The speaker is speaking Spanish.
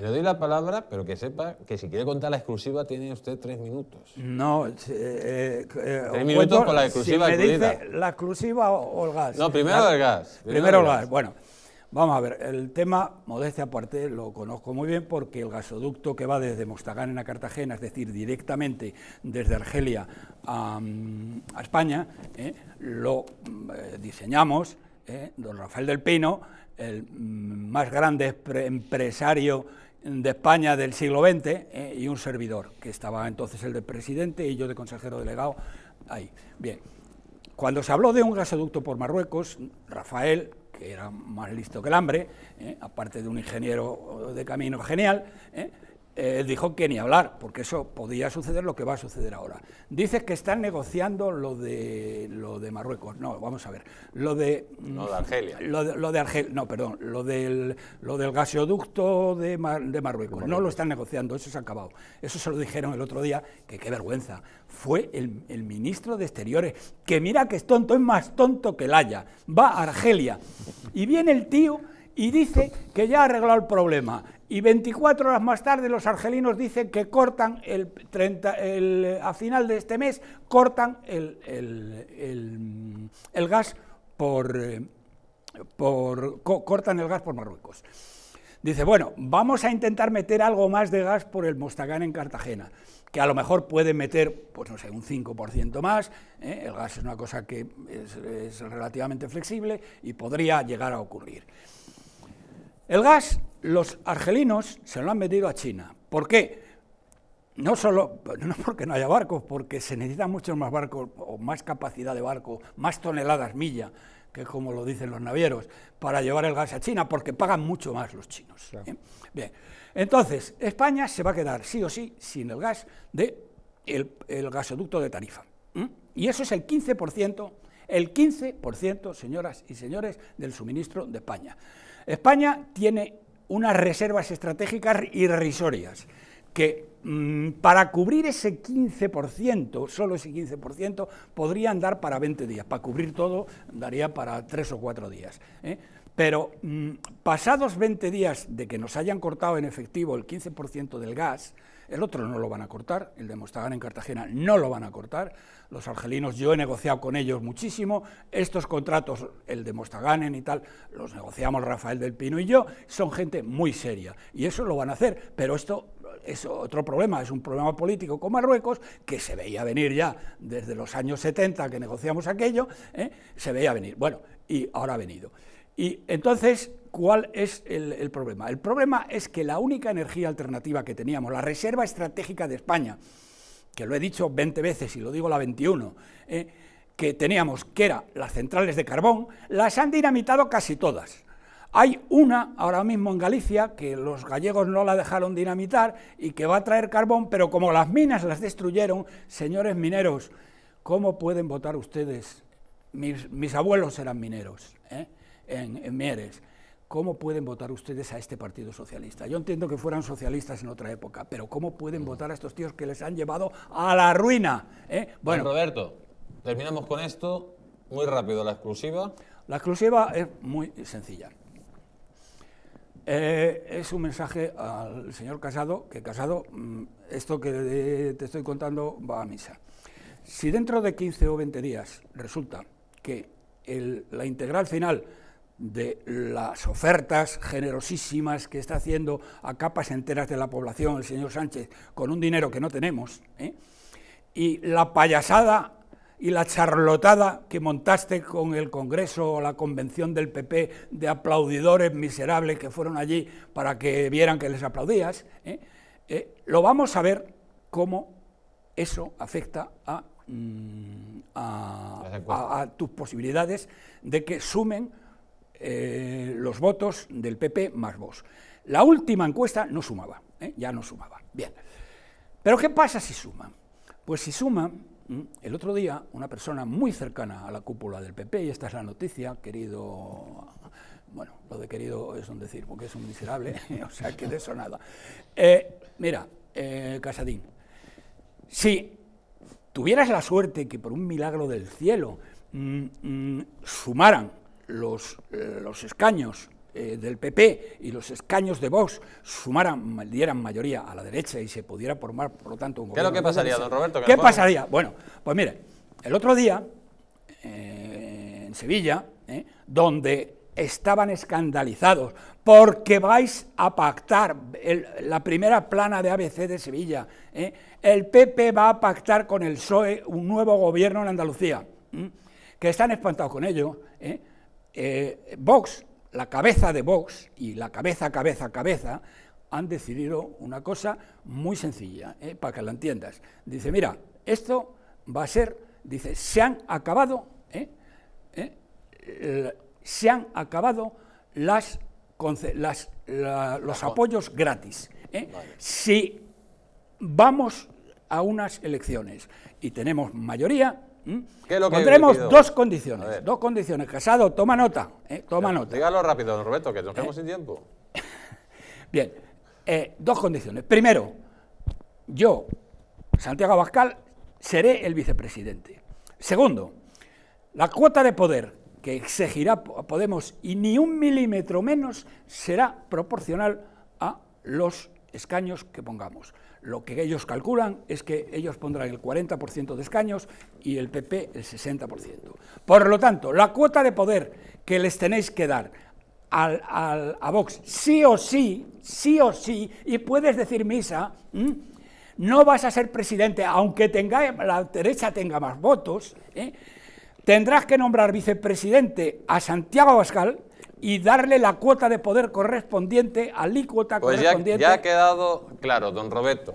Le doy la palabra, pero que sepa que si quiere contar la exclusiva tiene usted tres minutos. No, eh, eh, tres eh, minutos con la exclusiva. me dice la exclusiva o, el gas. No, primero ah, el gas. Primero, el gas. Bueno, vamos a ver. El tema, modestia aparte, lo conozco muy bien porque el gasoducto que va desde Mostagán a Cartagena, es decir, directamente desde Argelia a, España, lo diseñamos ¿eh? don Rafael del Pino, el más grande empresario de España del siglo XX, ¿eh? y un servidor, que estaba entonces el de presidente y yo de consejero delegado ahí. Bien, cuando se habló de un gasoducto por Marruecos, Rafael, que era más listo que el hambre, ¿eh? aparte de un ingeniero de camino genial, eh, dijo que ni hablar, porque eso podía suceder lo que va a suceder ahora. Dices que están negociando lo de, lo de Marruecos. No, vamos a ver. Lo de. Lo de Argelia. Lo de, lo no, perdón. Lo del, lo del gasoducto de, de Marruecos. No lo están negociando, eso se ha acabado. Eso se lo dijeron el otro día, que qué vergüenza. Fue el, el ministro de Exteriores, que mira que es tonto, es más tonto que el Haya. Va a Argelia. Y viene el tío y dice que ya ha arreglado el problema. Y 24 horas más tarde los argelinos dicen que cortan el 30, a final de este mes cortan el, gas por, eh, por cortan el gas por Marruecos. Dice, bueno, vamos a intentar meter algo más de gas por el Mostagán en Cartagena, que a lo mejor pueden meter, pues no sé, un 5% más, ¿eh? el gas es una cosa que es relativamente flexible y podría llegar a ocurrir. El gas, los argelinos se lo han metido a China. ¿Por qué? No solo, no porque no haya barcos, porque se necesitan muchos más barcos o más capacidad de barco, más toneladas milla, que como lo dicen los navieros, para llevar el gas a China, porque pagan mucho más los chinos. ¿eh? Bien, entonces España se va a quedar sí o sí sin el gas de el, gasoducto de Tarifa. Y eso es el 15%, el 15%, señoras y señores, del suministro de España. España tiene unas reservas estratégicas irrisorias que mm, para cubrir ese 15%, solo ese 15%, podrían dar para 20 días. Para cubrir todo daría para 3 o 4 días. ¿eh? Pero mm, pasados 20 días de que nos hayan cortado en efectivo el 15% del gas, el otro no lo van a cortar, el de Mostagán en Cartagena no lo van a cortar. Los argelinos, yo he negociado con ellos muchísimo. Estos contratos, el de Mostagán y tal, los negociamos Rafael del Pino y yo. Son gente muy seria y eso lo van a hacer, pero esto es otro problema, es un problema político con Marruecos que se veía venir ya desde los años 70 que negociamos aquello, ¿eh? se veía venir. Bueno, y ahora ha venido. Y entonces ¿Cuál es el, problema? El problema es que la única energía alternativa que teníamos, la reserva estratégica de España, que lo he dicho 20 veces y lo digo la 21, eh, que teníamos, que eran las centrales de carbón, las han dinamitado casi todas. Hay una ahora mismo en Galicia que los gallegos no la dejaron dinamitar y que va a traer carbón, pero como las minas las destruyeron, señores mineros, ¿cómo pueden votar ustedes? Mis, abuelos eran mineros eh, en Mieres. ¿cómo pueden votar ustedes a este Partido Socialista? Yo entiendo que fueran socialistas en otra época, pero ¿cómo pueden votar a estos tíos que les han llevado a la ruina? ¿Eh? Bueno, Roberto, terminamos con esto muy rápido, la exclusiva. La exclusiva es muy sencilla. Eh, es un mensaje al señor Casado, que Casado, mm, esto que te estoy contando va a misa. Si dentro de 15 o 20 días resulta que la integral final de las ofertas generosísimas que está haciendo a capas enteras de la población el señor Sánchez con un dinero que no tenemos, ¿eh? y la payasada y la charlotada que montaste con el Congreso o la convención del PP de aplaudidores miserables que fueron allí para que vieran que les aplaudías, ¿eh? Eh, lo vamos a ver cómo eso afecta a, mm, a tus posibilidades de que sumen eh, los votos del PP más vos. La última encuesta no sumaba, ¿eh? ya no sumaba. Bien. Pero ¿qué pasa si suma? Pues si suma, mm, el otro día una persona muy cercana a la cúpula del PP, y esta es la noticia, querido bueno, lo de querido es un decir, porque es un miserable, o sea, que de eso nada. Eh, mira, Casadín, si tuvieras la suerte que por un milagro del cielo mm, mm, sumaran los, eh, los escaños eh, del PP y los escaños de Vox sumaran, dieran mayoría a la derecha y se pudiera formar, por lo tanto, un gobierno... ¿Qué lo que pasaría, don Roberto? ¿Qué pasaría? Bueno, pues mire, el otro día, eh, en Sevilla, donde estaban escandalizados porque vais a pactar la primera plana de ABC de Sevilla. El PP va a pactar con el PSOE un nuevo gobierno en Andalucía, que están espantados con ello. ¿eh? Eh, Vox, la cabeza de Vox y la cabeza, cabeza, cabeza, han decidido una cosa muy sencilla, eh, para que la entiendas. Dice, mira, esto va a ser, dice, se han acabado, eh, se han acabado los apoyos gratis. Si vamos a unas elecciones y tenemos mayoría, ¿Mm? Pondremos dos condiciones, dos condiciones. Casado, toma nota, ¿eh? toma nota. Dígalo rápido, Roberto, que nos quedamos eh. sin tiempo. Bien, eh, dos condiciones. Primero, yo, Santiago Abascal, seré el vicepresidente. Segundo, la cuota de poder que exigirá Podemos y ni un milímetro menos será proporcional a los escaños que pongamos lo que ellos calculan es que ellos pondrán el 40% de escaños y el PP el 60%. Por lo tanto, la cuota de poder que les tenéis que dar al, a Vox, sí o sí, sí o sí, y puedes decir misa, no vas a ser presidente, aunque tenga, la derecha tenga más votos, ¿eh? tendrás que nombrar vicepresidente a Santiago Abascal, y darle la cuota de poder correspondiente, alícuota pues correspondiente. ya ha quedado claro, don Roberto.